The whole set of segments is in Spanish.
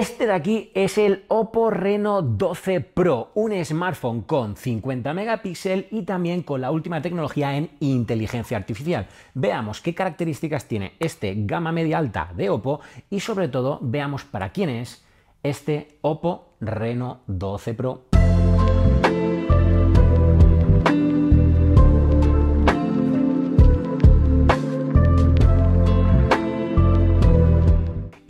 Este de aquí es el Oppo Reno 12 Pro, un smartphone con 50 megapíxeles y también con la última tecnología en inteligencia artificial. Veamos qué características tiene este gama media alta de Oppo y sobre todo veamos para quién es este Oppo Reno 12 Pro.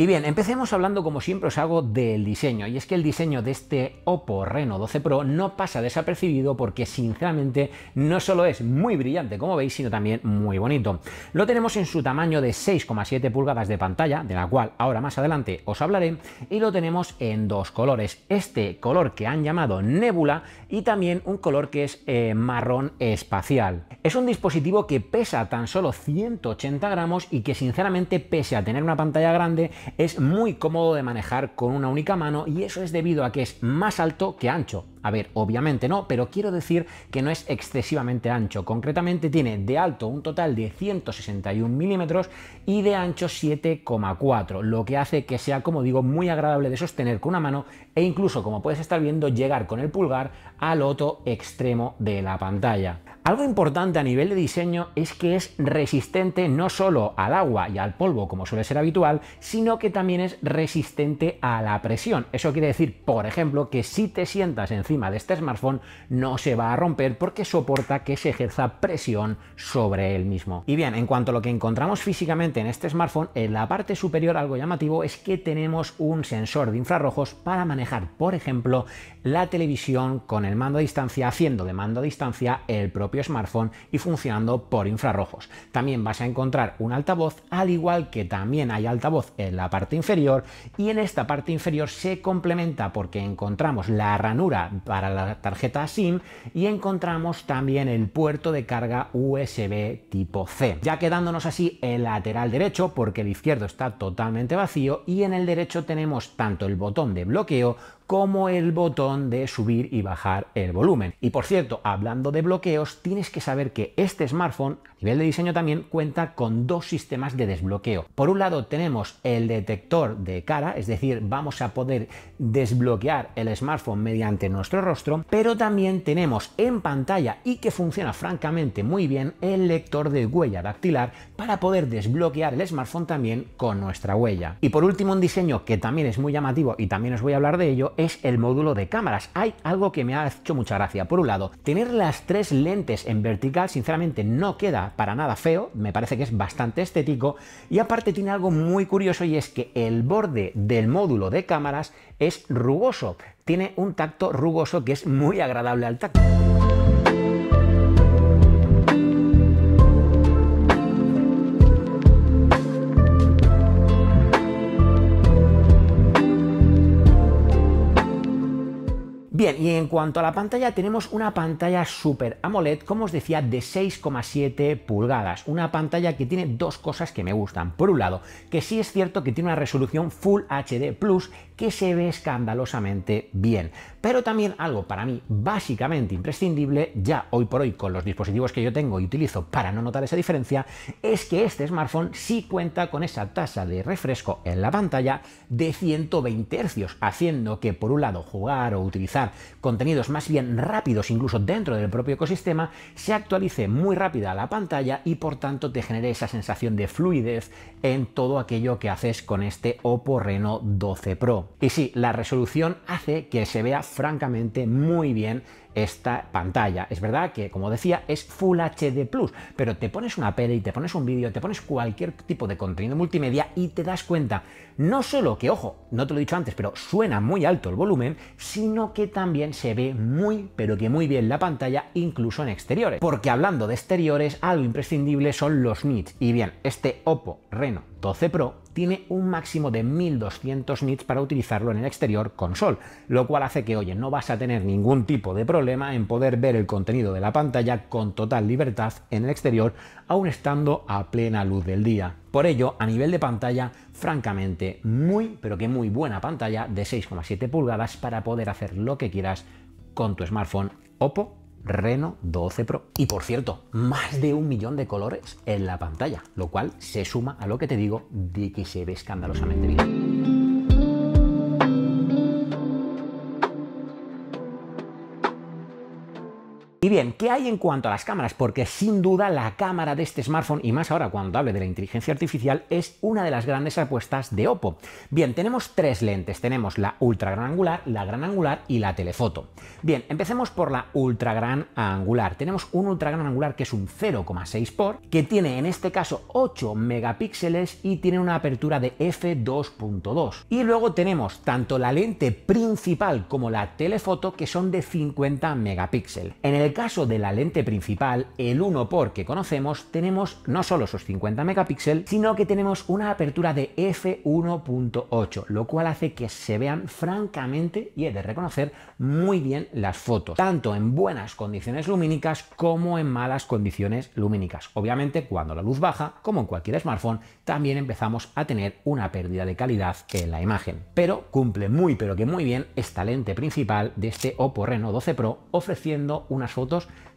Y bien, empecemos hablando como siempre os hago del diseño. Y es que el diseño de este Oppo Reno 12 Pro no pasa desapercibido porque sinceramente no solo es muy brillante como veis, sino también muy bonito. Lo tenemos en su tamaño de 6,7 pulgadas de pantalla, de la cual ahora más adelante os hablaré, y lo tenemos en dos colores. Este color que han llamado nebula y también un color que es eh, marrón espacial. Es un dispositivo que pesa tan solo 180 gramos y que sinceramente pese a tener una pantalla grande, es muy cómodo de manejar con una única mano y eso es debido a que es más alto que ancho. A ver, obviamente no, pero quiero decir que no es excesivamente ancho. Concretamente tiene de alto un total de 161 milímetros y de ancho 7,4, lo que hace que sea, como digo, muy agradable de sostener con una mano e incluso, como puedes estar viendo, llegar con el pulgar al otro extremo de la pantalla. Algo importante a nivel de diseño es que es resistente no solo al agua y al polvo, como suele ser habitual, sino que también es resistente a la presión. Eso quiere decir, por ejemplo, que si te sientas encima de este smartphone no se va a romper porque soporta que se ejerza presión sobre él mismo. Y bien, en cuanto a lo que encontramos físicamente en este smartphone, en la parte superior algo llamativo es que tenemos un sensor de infrarrojos para manejar, por ejemplo, la televisión con el mando a distancia, haciendo de mando a distancia el propio smartphone y funcionando por infrarrojos. También vas a encontrar un altavoz, al igual que también hay altavoz en la parte inferior y en esta parte inferior se complementa porque encontramos la ranura para la tarjeta SIM y encontramos también el puerto de carga USB tipo C. Ya quedándonos así el lateral derecho porque el izquierdo está totalmente vacío y en el derecho tenemos tanto el botón de bloqueo como el botón de subir y bajar el volumen. Y por cierto, hablando de bloqueos, tienes que saber que este smartphone, a nivel de diseño también, cuenta con dos sistemas de desbloqueo. Por un lado tenemos el detector de cara, es decir, vamos a poder desbloquear el smartphone mediante nuestro rostro, pero también tenemos en pantalla y que funciona francamente muy bien el lector de huella dactilar para poder desbloquear el smartphone también con nuestra huella. Y por último, un diseño que también es muy llamativo y también os voy a hablar de ello, es el módulo de cámaras. Hay algo que me ha hecho mucha gracia. Por un lado, tener las tres lentes en vertical sinceramente no queda para nada feo, me parece que es bastante estético y aparte tiene algo muy curioso y es que el borde del módulo de cámaras es rugoso, tiene un tacto rugoso que es muy agradable al tacto. Bien, y en cuanto a la pantalla, tenemos una pantalla Super AMOLED, como os decía, de 6,7 pulgadas. Una pantalla que tiene dos cosas que me gustan. Por un lado, que sí es cierto que tiene una resolución Full HD Plus que se ve escandalosamente bien. Pero también algo para mí básicamente imprescindible, ya hoy por hoy con los dispositivos que yo tengo y utilizo para no notar esa diferencia, es que este smartphone sí cuenta con esa tasa de refresco en la pantalla de 120 Hz, haciendo que por un lado jugar o utilizar contenidos más bien rápidos incluso dentro del propio ecosistema, se actualice muy rápida la pantalla y por tanto te genere esa sensación de fluidez en todo aquello que haces con este Oppo Reno 12 Pro. Y sí, la resolución hace que se vea francamente muy bien esta pantalla. Es verdad que, como decía, es Full HD Plus, pero te pones una peli, te pones un vídeo, te pones cualquier tipo de contenido multimedia y te das cuenta no solo que, ojo, no te lo he dicho antes, pero suena muy alto el volumen, sino que también se ve muy, pero que muy bien la pantalla, incluso en exteriores. Porque hablando de exteriores, algo imprescindible son los nits. Y bien, este Oppo Reno 12 Pro tiene un máximo de 1200 nits para utilizarlo en el exterior con sol, lo cual hace que, oye, no vas a tener ningún tipo de problema en poder ver el contenido de la pantalla con total libertad en el exterior, aún estando a plena luz del día. Por ello, a nivel de pantalla, francamente, muy, pero que muy buena pantalla de 6,7 pulgadas para poder hacer lo que quieras con tu smartphone Oppo Reno 12 Pro. Y por cierto, más de un millón de colores en la pantalla, lo cual se suma a lo que te digo de que se ve escandalosamente bien. Y bien, ¿qué hay en cuanto a las cámaras? Porque sin duda la cámara de este smartphone, y más ahora cuando hable de la inteligencia artificial, es una de las grandes apuestas de Oppo. Bien, tenemos tres lentes, tenemos la ultra gran angular, la gran angular y la telefoto. Bien, empecemos por la ultra gran angular. Tenemos un ultra gran angular que es un 0,6 por, que tiene en este caso 8 megapíxeles y tiene una apertura de f2.2. Y luego tenemos tanto la lente principal como la telefoto que son de 50 megapíxeles. En el caso de la lente principal, el 1 por que conocemos, tenemos no solo sus 50 megapíxeles, sino que tenemos una apertura de f1.8, lo cual hace que se vean francamente, y he de reconocer, muy bien las fotos, tanto en buenas condiciones lumínicas como en malas condiciones lumínicas. Obviamente, cuando la luz baja, como en cualquier smartphone, también empezamos a tener una pérdida de calidad en la imagen. Pero cumple muy pero que muy bien esta lente principal de este Oppo Reno 12 Pro, ofreciendo unas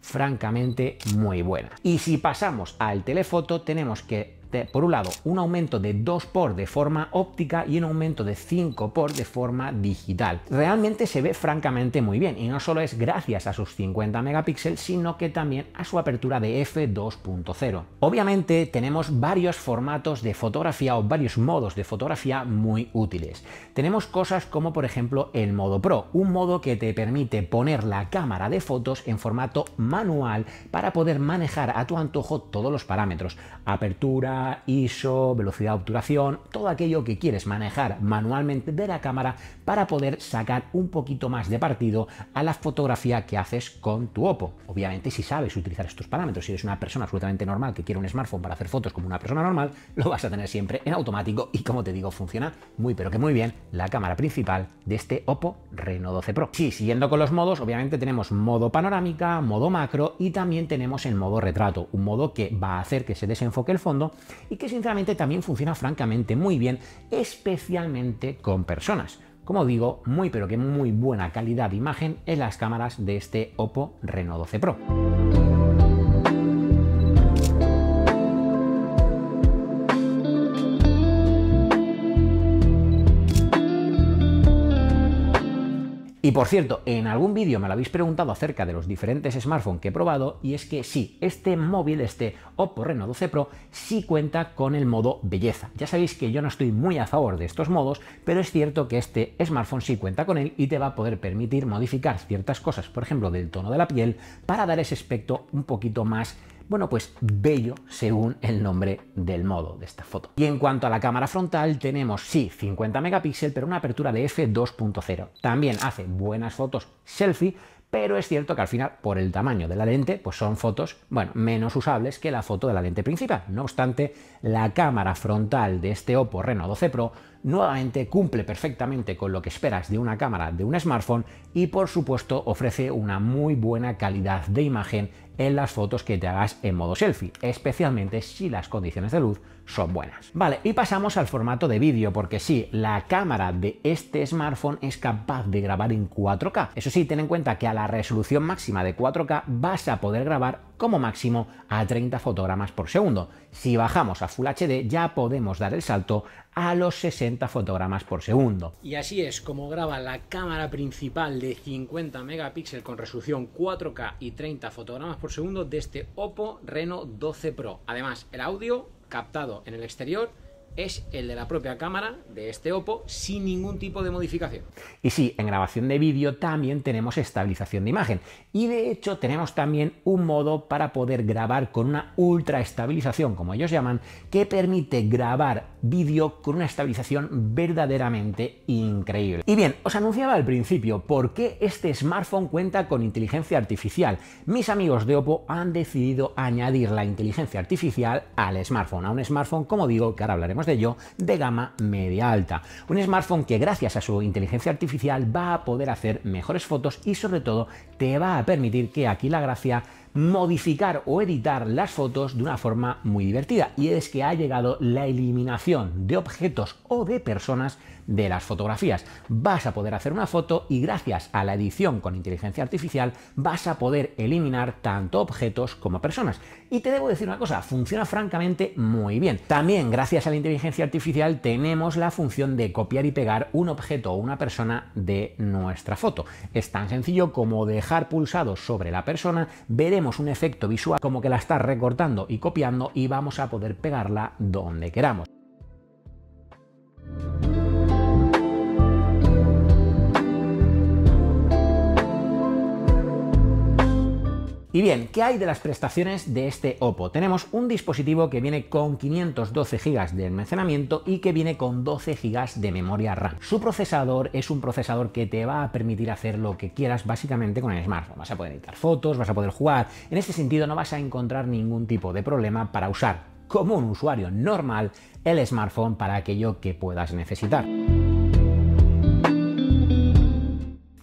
francamente muy buena. Y si pasamos al telefoto, tenemos que por un lado, un aumento de 2 por de forma óptica y un aumento de 5 por de forma digital. Realmente se ve francamente muy bien y no solo es gracias a sus 50 megapíxeles, sino que también a su apertura de f2.0. Obviamente tenemos varios formatos de fotografía o varios modos de fotografía muy útiles. Tenemos cosas como por ejemplo el modo Pro, un modo que te permite poner la cámara de fotos en formato manual para poder manejar a tu antojo todos los parámetros, apertura, ISO, velocidad de obturación, todo aquello que quieres manejar manualmente de la cámara para poder sacar un poquito más de partido a la fotografía que haces con tu Oppo. Obviamente si sabes utilizar estos parámetros, si eres una persona absolutamente normal que quiere un smartphone para hacer fotos como una persona normal, lo vas a tener siempre en automático y como te digo, funciona muy pero que muy bien la cámara principal de este Oppo Reno 12 Pro. Sí, siguiendo con los modos, obviamente tenemos modo panorámica, modo macro y también tenemos el modo retrato, un modo que va a hacer que se desenfoque el fondo y que sinceramente también funciona francamente muy bien, especialmente con personas. Como digo, muy pero que muy buena calidad de imagen en las cámaras de este Oppo Reno 12 Pro. Y por cierto, en algún vídeo me lo habéis preguntado acerca de los diferentes smartphones que he probado y es que sí, este móvil, este Oppo Reno 12 Pro, sí cuenta con el modo belleza. Ya sabéis que yo no estoy muy a favor de estos modos, pero es cierto que este smartphone sí cuenta con él y te va a poder permitir modificar ciertas cosas, por ejemplo, del tono de la piel, para dar ese aspecto un poquito más bueno, pues bello según el nombre del modo de esta foto. Y en cuanto a la cámara frontal, tenemos sí 50 megapíxeles, pero una apertura de f2.0. También hace buenas fotos selfie, pero es cierto que al final, por el tamaño de la lente, pues son fotos, bueno, menos usables que la foto de la lente principal. No obstante, la cámara frontal de este Oppo Reno 12 Pro nuevamente cumple perfectamente con lo que esperas de una cámara de un smartphone y por supuesto ofrece una muy buena calidad de imagen en las fotos que te hagas en modo selfie, especialmente si las condiciones de luz son buenas. Vale, y pasamos al formato de vídeo, porque sí, la cámara de este smartphone es capaz de grabar en 4K. Eso sí, ten en cuenta que a la resolución máxima de 4K vas a poder grabar como máximo a 30 fotogramas por segundo. Si bajamos a Full HD ya podemos dar el salto a los 60 fotogramas por segundo. Y así es como graba la cámara principal de 50 megapíxeles con resolución 4K y 30 fotogramas por segundo de este Oppo Reno 12 Pro. Además, el audio captado en el exterior es el de la propia cámara de este Oppo sin ningún tipo de modificación. Y sí, en grabación de vídeo también tenemos estabilización de imagen y de hecho tenemos también un modo para poder grabar con una ultra estabilización, como ellos llaman, que permite grabar vídeo con una estabilización verdaderamente increíble. Y bien, os anunciaba al principio por qué este smartphone cuenta con inteligencia artificial. Mis amigos de Oppo han decidido añadir la inteligencia artificial al smartphone, a un smartphone, como digo, que ahora hablaremos de ello, de gama media alta. Un smartphone que gracias a su inteligencia artificial va a poder hacer mejores fotos y sobre todo te va a permitir que aquí la gracia modificar o editar las fotos de una forma muy divertida. Y es que ha llegado la eliminación de objetos o de personas de las fotografías. Vas a poder hacer una foto y gracias a la edición con inteligencia artificial vas a poder eliminar tanto objetos como personas. Y te debo decir una cosa, funciona francamente muy bien. También gracias a la inteligencia artificial tenemos la función de copiar y pegar un objeto o una persona de nuestra foto. Es tan sencillo como dejar pulsado sobre la persona, veremos un efecto visual como que la estás recortando y copiando y vamos a poder pegarla donde queramos. Y bien, ¿qué hay de las prestaciones de este Oppo? Tenemos un dispositivo que viene con 512 GB de almacenamiento y que viene con 12 GB de memoria RAM. Su procesador es un procesador que te va a permitir hacer lo que quieras básicamente con el smartphone. Vas a poder editar fotos, vas a poder jugar. En este sentido no vas a encontrar ningún tipo de problema para usar como un usuario normal el smartphone para aquello que puedas necesitar.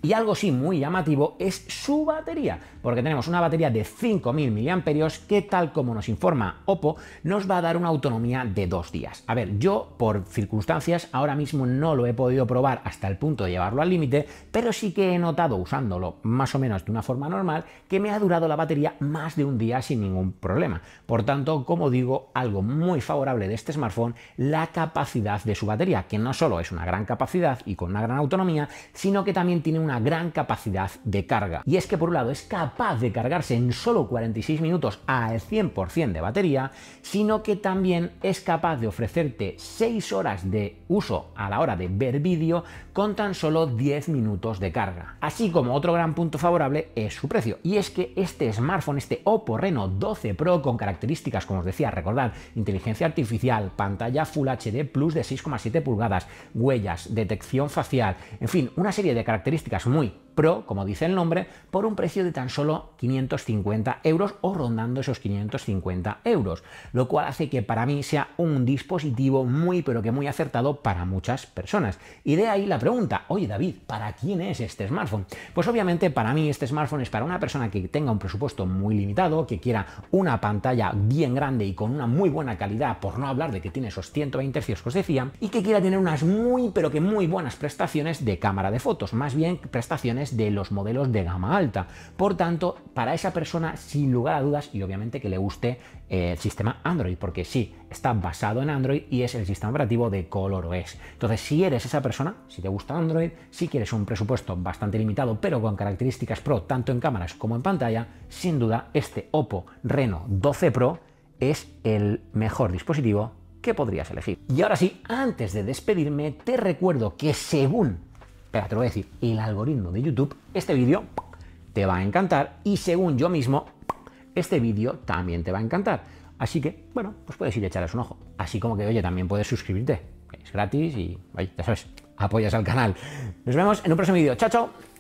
Y algo sí muy llamativo es su batería, porque tenemos una batería de 5.000 mAh que tal como nos informa Oppo nos va a dar una autonomía de dos días. A ver, yo por circunstancias ahora mismo no lo he podido probar hasta el punto de llevarlo al límite, pero sí que he notado usándolo más o menos de una forma normal que me ha durado la batería más de un día sin ningún problema. Por tanto, como digo, algo muy favorable de este smartphone, la capacidad de su batería, que no solo es una gran capacidad y con una gran autonomía, sino que también tiene una gran capacidad de carga. Y es que por un lado es capaz de cargarse en solo 46 minutos al 100% de batería, sino que también es capaz de ofrecerte 6 horas de uso a la hora de ver vídeo con tan solo 10 minutos de carga. Así como otro gran punto favorable es su precio. Y es que este smartphone, este Oppo Reno 12 Pro con características, como os decía, recordar inteligencia artificial, pantalla Full HD Plus de 6,7 pulgadas, huellas, detección facial, en fin, una serie de características muito Pro, como dice el nombre, por un precio de tan solo 550 euros o rondando esos 550 euros, lo cual hace que para mí sea un dispositivo muy pero que muy acertado para muchas personas. Y de ahí la pregunta, oye David, ¿para quién es este smartphone? Pues obviamente para mí este smartphone es para una persona que tenga un presupuesto muy limitado, que quiera una pantalla bien grande y con una muy buena calidad, por no hablar de que tiene esos 120 Hz que os decía, y que quiera tener unas muy pero que muy buenas prestaciones de cámara de fotos, más bien prestaciones de los modelos de gama alta. Por tanto, para esa persona, sin lugar a dudas, y obviamente que le guste eh, el sistema Android, porque sí, está basado en Android y es el sistema operativo de ColorOS. Entonces, si eres esa persona, si te gusta Android, si quieres un presupuesto bastante limitado, pero con características pro, tanto en cámaras como en pantalla, sin duda, este Oppo Reno 12 Pro es el mejor dispositivo que podrías elegir. Y ahora sí, antes de despedirme, te recuerdo que según pero te lo voy a decir, el algoritmo de YouTube, este vídeo te va a encantar y según yo mismo, este vídeo también te va a encantar. Así que, bueno, pues puedes ir a echarles un ojo. Así como que, oye, también puedes suscribirte, es gratis y, oye, ya sabes, apoyas al canal. Nos vemos en un próximo vídeo. Chao, chao.